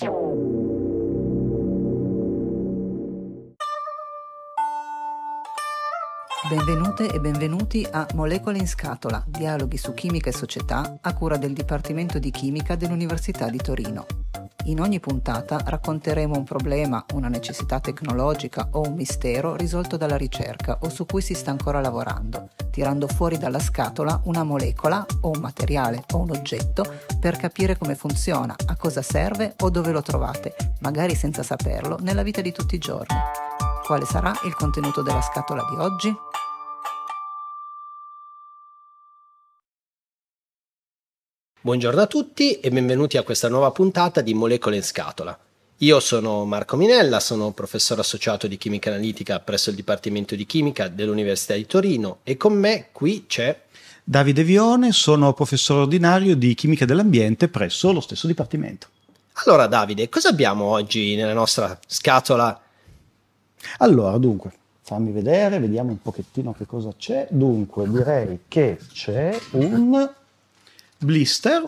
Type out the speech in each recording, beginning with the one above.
you Benvenute e benvenuti a Molecole in Scatola, dialoghi su chimica e società a cura del Dipartimento di Chimica dell'Università di Torino. In ogni puntata racconteremo un problema, una necessità tecnologica o un mistero risolto dalla ricerca o su cui si sta ancora lavorando, tirando fuori dalla scatola una molecola o un materiale o un oggetto per capire come funziona, a cosa serve o dove lo trovate, magari senza saperlo, nella vita di tutti i giorni. Quale sarà il contenuto della scatola di oggi? Buongiorno a tutti e benvenuti a questa nuova puntata di Molecole in Scatola. Io sono Marco Minella, sono professore associato di chimica analitica presso il Dipartimento di Chimica dell'Università di Torino e con me qui c'è Davide Vione, sono professore ordinario di chimica dell'ambiente presso lo stesso dipartimento. Allora Davide, cosa abbiamo oggi nella nostra scatola? Allora, dunque, fammi vedere, vediamo un pochettino che cosa c'è. Dunque, direi che c'è un blister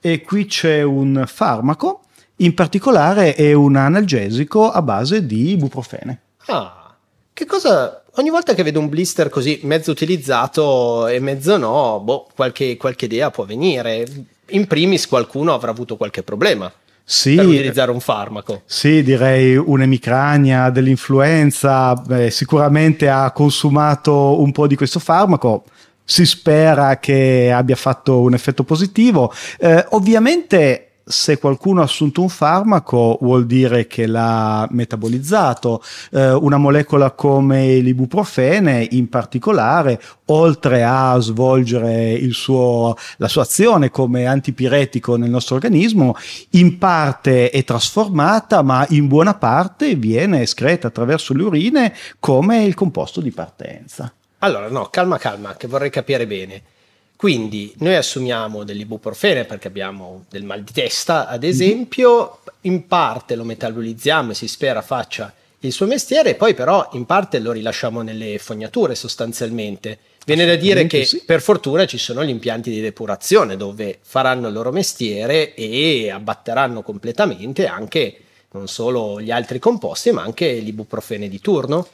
e qui c'è un farmaco, in particolare è un analgesico a base di ibuprofene. Ah, che cosa... Ogni volta che vedo un blister così mezzo utilizzato e mezzo no, boh, qualche, qualche idea può venire. In primis qualcuno avrà avuto qualche problema sì, per utilizzare un farmaco. Sì, direi un'emicrania, dell'influenza, beh, sicuramente ha consumato un po' di questo farmaco, si spera che abbia fatto un effetto positivo. Eh, ovviamente se qualcuno ha assunto un farmaco vuol dire che l'ha metabolizzato. Eh, una molecola come l'ibuprofene in particolare, oltre a svolgere il suo, la sua azione come antipiretico nel nostro organismo, in parte è trasformata, ma in buona parte viene escreta attraverso le urine come il composto di partenza. Allora, no, calma, calma, che vorrei capire bene. Quindi noi assumiamo dell'ibuprofene perché abbiamo del mal di testa, ad mhm. esempio, in parte lo metabolizziamo e si spera faccia il suo mestiere, poi però in parte lo rilasciamo nelle fognature sostanzialmente. Viene da dire che sì. per fortuna ci sono gli impianti di depurazione dove faranno il loro mestiere e abbatteranno completamente anche non solo gli altri composti ma anche l'ibuprofene di turno.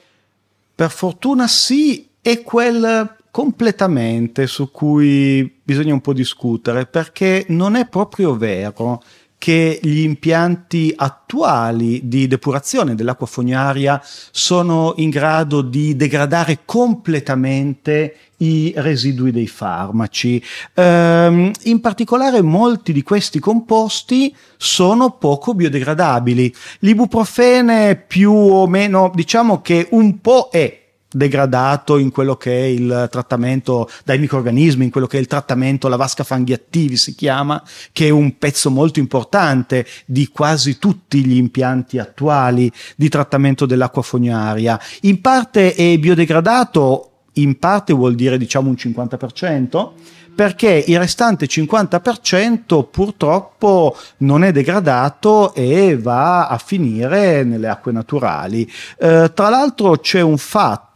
Per fortuna sì, è quel completamente su cui bisogna un po' discutere perché non è proprio vero che gli impianti attuali di depurazione dell'acqua fognaria sono in grado di degradare completamente i residui dei farmaci. Ehm, in particolare molti di questi composti sono poco biodegradabili. L'ibuprofene più o meno diciamo che un po' è degradato in quello che è il trattamento dai microrganismi, in quello che è il trattamento, la vasca fanghi attivi si chiama, che è un pezzo molto importante di quasi tutti gli impianti attuali di trattamento dell'acqua fognaria. In parte è biodegradato, in parte vuol dire diciamo un 50%, perché il restante 50% purtroppo non è degradato e va a finire nelle acque naturali. Eh, tra l'altro c'è un fatto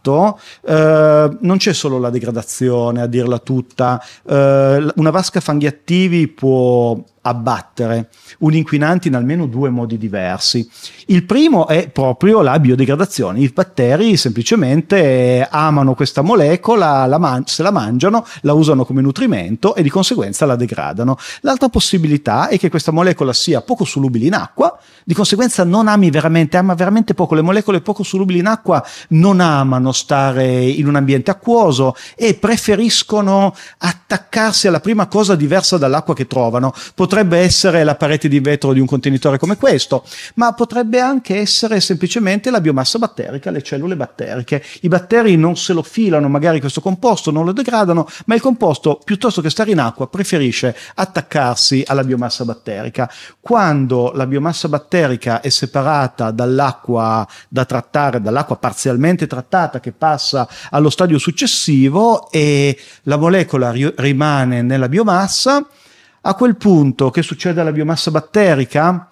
eh, non c'è solo la degradazione, a dirla tutta. Eh, una vasca fanghi attivi può abbattere un inquinante in almeno due modi diversi. Il primo è proprio la biodegradazione. I batteri semplicemente amano questa molecola, la man- se la mangiano, la usano come nutrimento nutrimento e di conseguenza la degradano. L'altra possibilità è che questa molecola sia poco solubile in acqua, di conseguenza non ami veramente, ama veramente poco. Le molecole poco solubili in acqua non amano stare in un ambiente acquoso e preferiscono attaccarsi alla prima cosa diversa dall'acqua che trovano. Potrebbe essere la parete di vetro di un contenitore come questo, ma potrebbe anche essere semplicemente la biomassa batterica, le cellule batteriche. I batteri non se lo filano magari questo composto, non lo degradano, ma il composto piuttosto piuttosto che stare in acqua, preferisce attaccarsi alla biomassa batterica. Quando la biomassa batterica è separata dall'acqua da trattare, dall'acqua parzialmente trattata che passa allo stadio successivo e la molecola ri- rimane nella biomassa, a quel punto che succede alla biomassa batterica?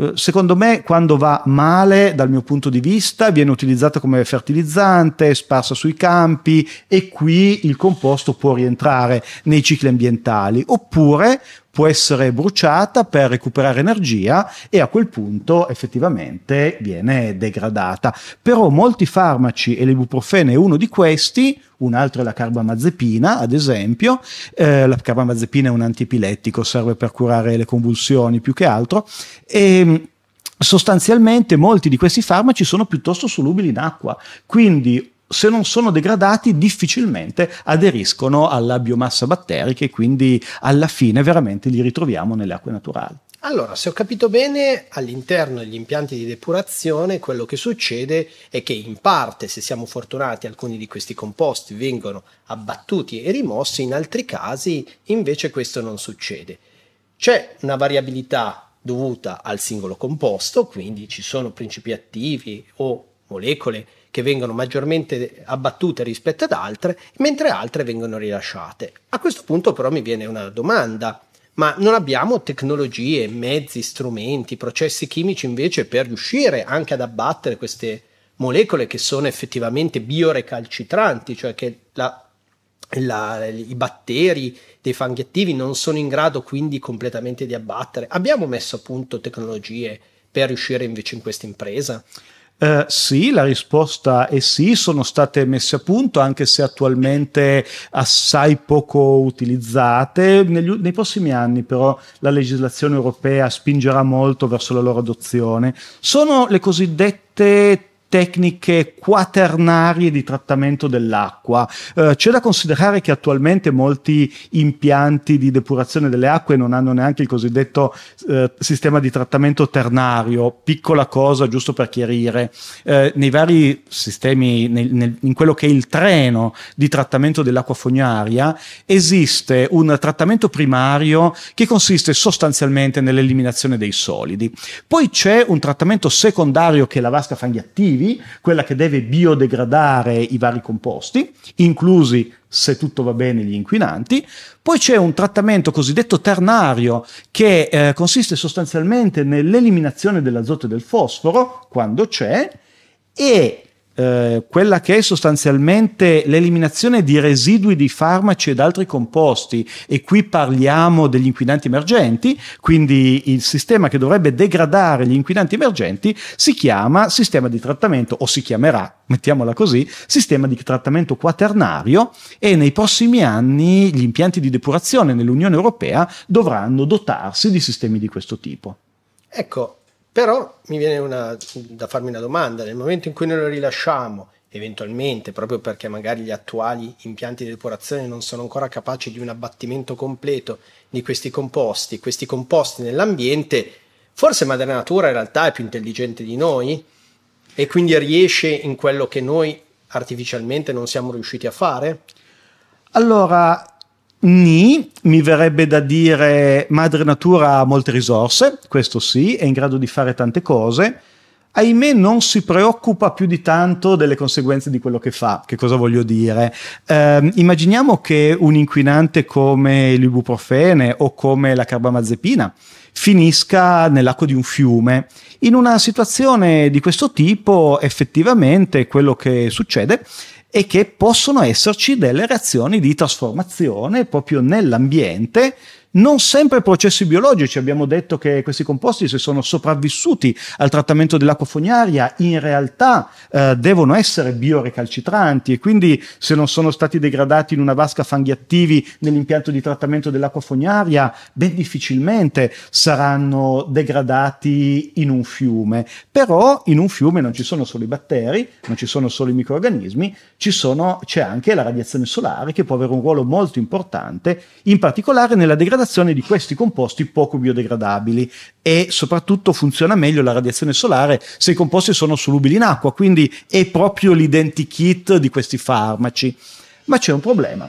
Eh, secondo me quando va male dal mio punto di vista viene utilizzata come fertilizzante, sparsa sui campi e qui il composto può rientrare nei cicli ambientali oppure può essere bruciata per recuperare energia e a quel punto effettivamente viene degradata. Però molti farmaci, e l'ibuprofene è uno di questi, un altro è la carbamazepina, ad esempio, eh, la carbamazepina è un antiepilettico, serve per curare le convulsioni più che altro, e ehm, sostanzialmente molti di questi farmaci sono piuttosto solubili in acqua, quindi se non sono degradati difficilmente aderiscono alla biomassa batterica e quindi alla fine veramente li ritroviamo nelle acque naturali. Allora, se ho capito bene, all'interno degli impianti di depurazione quello che succede è che in parte, se siamo fortunati, alcuni di questi composti vengono abbattuti e rimossi, in altri casi invece questo non succede. C'è una variabilità dovuta al singolo composto, quindi ci sono principi attivi o molecole che vengono maggiormente abbattute rispetto ad altre, mentre altre vengono rilasciate. A questo punto però mi viene una domanda. Ma non abbiamo tecnologie, mezzi, strumenti, processi chimici invece per riuscire anche ad abbattere queste molecole che sono effettivamente biorecalcitranti, cioè che la, la, i batteri dei fanghi attivi non sono in grado quindi completamente di abbattere. Abbiamo messo a punto tecnologie per riuscire invece in questa impresa? Uh, sì, la risposta è sì, sono state messe a punto anche se attualmente assai poco utilizzate. Negli, nei prossimi anni però la legislazione europea spingerà molto verso la loro adozione. Sono le cosiddette tecniche quaternarie di trattamento dell'acqua. Eh, c'è da considerare che attualmente molti impianti di depurazione delle acque non hanno neanche il cosiddetto eh, sistema di trattamento ternario, piccola cosa giusto per chiarire. Eh, nei vari sistemi, nel, nel, in quello che è il treno di trattamento dell'acqua fognaria, esiste un trattamento primario che consiste sostanzialmente nell'eliminazione dei solidi. Poi c'è un trattamento secondario che è la vasca fanghiattiva, attivi, quella che deve biodegradare i vari composti, inclusi se tutto va bene gli inquinanti. Poi c'è un trattamento cosiddetto ternario che eh, consiste sostanzialmente nell'eliminazione dell'azoto e del fosforo quando c'è e eh, quella che è sostanzialmente l'eliminazione di residui di farmaci ed altri composti e qui parliamo degli inquinanti emergenti, quindi il sistema che dovrebbe degradare gli inquinanti emergenti si chiama sistema di trattamento o si chiamerà, mettiamola così, sistema di trattamento quaternario e nei prossimi anni gli impianti di depurazione nell'Unione Europea dovranno dotarsi di sistemi di questo tipo. Ecco, però mi viene una, da farmi una domanda, nel momento in cui noi lo rilasciamo, eventualmente proprio perché magari gli attuali impianti di depurazione non sono ancora capaci di un abbattimento completo di questi composti, questi composti nell'ambiente, forse madre natura in realtà è più intelligente di noi e quindi riesce in quello che noi artificialmente non siamo riusciti a fare? Allora, Ni, mi verrebbe da dire madre natura ha molte risorse, questo sì, è in grado di fare tante cose, ahimè non si preoccupa più di tanto delle conseguenze di quello che fa. Che cosa voglio dire? Eh, immaginiamo che un inquinante come l'ibuprofene o come la carbamazepina finisca nell'acqua di un fiume. In una situazione di questo tipo effettivamente quello che succede e che possono esserci delle reazioni di trasformazione proprio nell'ambiente non sempre processi biologici. Abbiamo detto che questi composti, se sono sopravvissuti al trattamento dell'acqua fognaria, in realtà eh, devono essere biorecalcitranti e quindi se non sono stati degradati in una vasca fanghi attivi nell'impianto di trattamento dell'acqua fognaria, ben difficilmente saranno degradati in un fiume. Però in un fiume non ci sono solo i batteri, non ci sono solo i microorganismi, sono, c'è anche la radiazione solare che può avere un ruolo molto importante, in particolare nella degradazione degradazione di questi composti poco biodegradabili e soprattutto funziona meglio la radiazione solare se i composti sono solubili in acqua, quindi è proprio l'identikit di questi farmaci. Ma c'è un problema.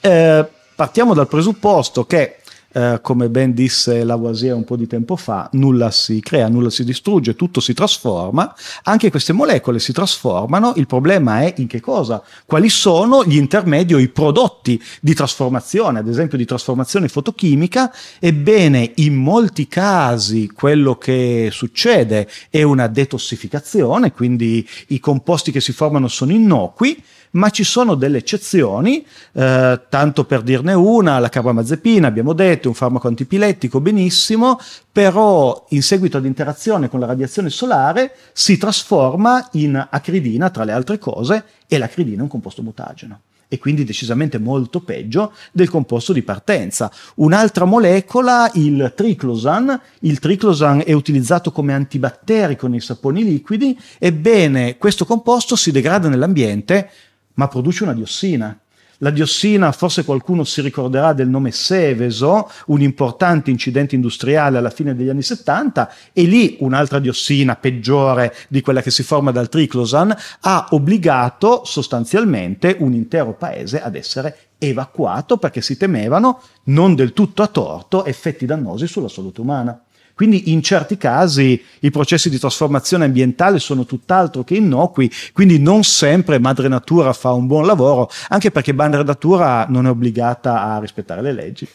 Eh, partiamo dal presupposto che eh, come ben disse Lavoisier un po' di tempo fa, nulla si crea, nulla si distrugge, tutto si trasforma, anche queste molecole si trasformano, il problema è in che cosa? Quali sono gli intermedi o i prodotti di trasformazione, ad esempio di trasformazione fotochimica? Ebbene, in molti casi quello che succede è una detossificazione, quindi i composti che si formano sono innocui, ma ci sono delle eccezioni, eh, tanto per dirne una, la carbamazepina, abbiamo detto, un farmaco antipilettico, benissimo, però in seguito ad interazione con la radiazione solare si trasforma in acridina, tra le altre cose, e l'acridina è un composto mutageno e quindi decisamente molto peggio del composto di partenza. Un'altra molecola, il triclosan, il triclosan è utilizzato come antibatterico nei saponi liquidi, ebbene questo composto si degrada nell'ambiente ma produce una diossina la diossina, forse qualcuno si ricorderà del nome Seveso, un importante incidente industriale alla fine degli anni 70, e lì un'altra diossina peggiore di quella che si forma dal triclosan ha obbligato sostanzialmente un intero paese ad essere evacuato perché si temevano, non del tutto a torto, effetti dannosi sulla salute umana. Quindi in certi casi i processi di trasformazione ambientale sono tutt'altro che innocui, quindi non sempre madre natura fa un buon lavoro, anche perché madre natura non è obbligata a rispettare le leggi.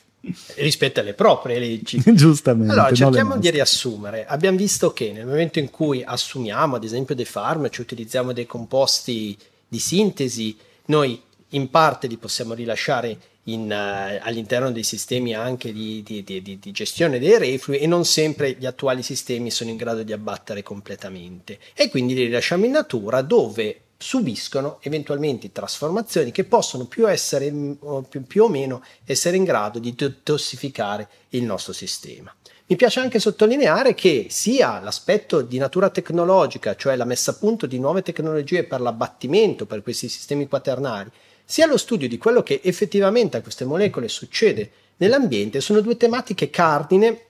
Rispetta le proprie leggi. Giustamente. Allora cerchiamo di riassumere. Abbiamo visto che nel momento in cui assumiamo ad esempio dei farmaci, cioè utilizziamo dei composti di sintesi, noi in parte li possiamo rilasciare in, uh, all'interno dei sistemi anche di, di, di, di, gestione dei reflui e non sempre gli attuali sistemi sono in grado di abbattere completamente e quindi li lasciamo in natura dove subiscono eventualmente trasformazioni che possono più, essere, mm, più, più o meno essere in grado di detossificare il nostro sistema. Mi piace anche sottolineare che sia l'aspetto di natura tecnologica, cioè la messa a punto di nuove tecnologie per l'abbattimento per questi sistemi quaternari, sia lo studio di quello che effettivamente a queste molecole succede nell'ambiente sono due tematiche cardine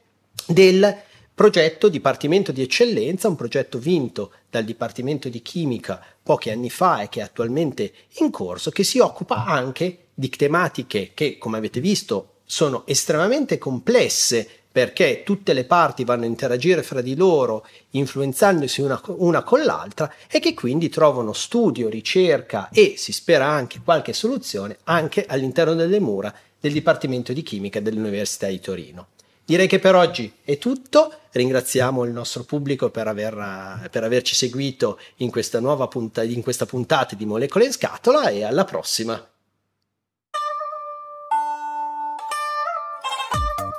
del progetto Dipartimento di Eccellenza, un progetto vinto dal Dipartimento di Chimica pochi anni fa e che è attualmente in corso, che si occupa anche di tematiche che, come avete visto, sono estremamente complesse perché tutte le parti vanno a interagire fra di loro, influenzandosi una, una, con l'altra e che quindi trovano studio, ricerca e si spera anche qualche soluzione anche all'interno delle mura del Dipartimento di Chimica dell'Università di Torino. Direi che per oggi è tutto, ringraziamo il nostro pubblico per, aver, per averci seguito in questa, nuova punta, in questa puntata di Molecole in Scatola e alla prossima!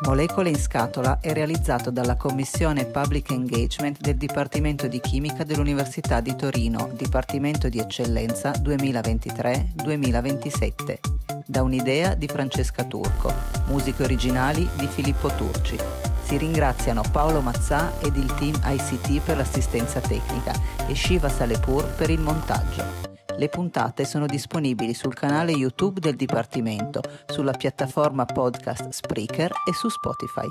Molecole in scatola è realizzato dalla Commissione Public Engagement del Dipartimento di Chimica dell'Università di Torino, Dipartimento di Eccellenza 2023-2027, da un'idea di Francesca Turco, musiche originali di Filippo Turci. Si ringraziano Paolo Mazzà ed il team ICT per l'assistenza tecnica e Shiva Salepur per il montaggio. Le puntate sono disponibili sul canale YouTube del Dipartimento, sulla piattaforma podcast Spreaker e su Spotify.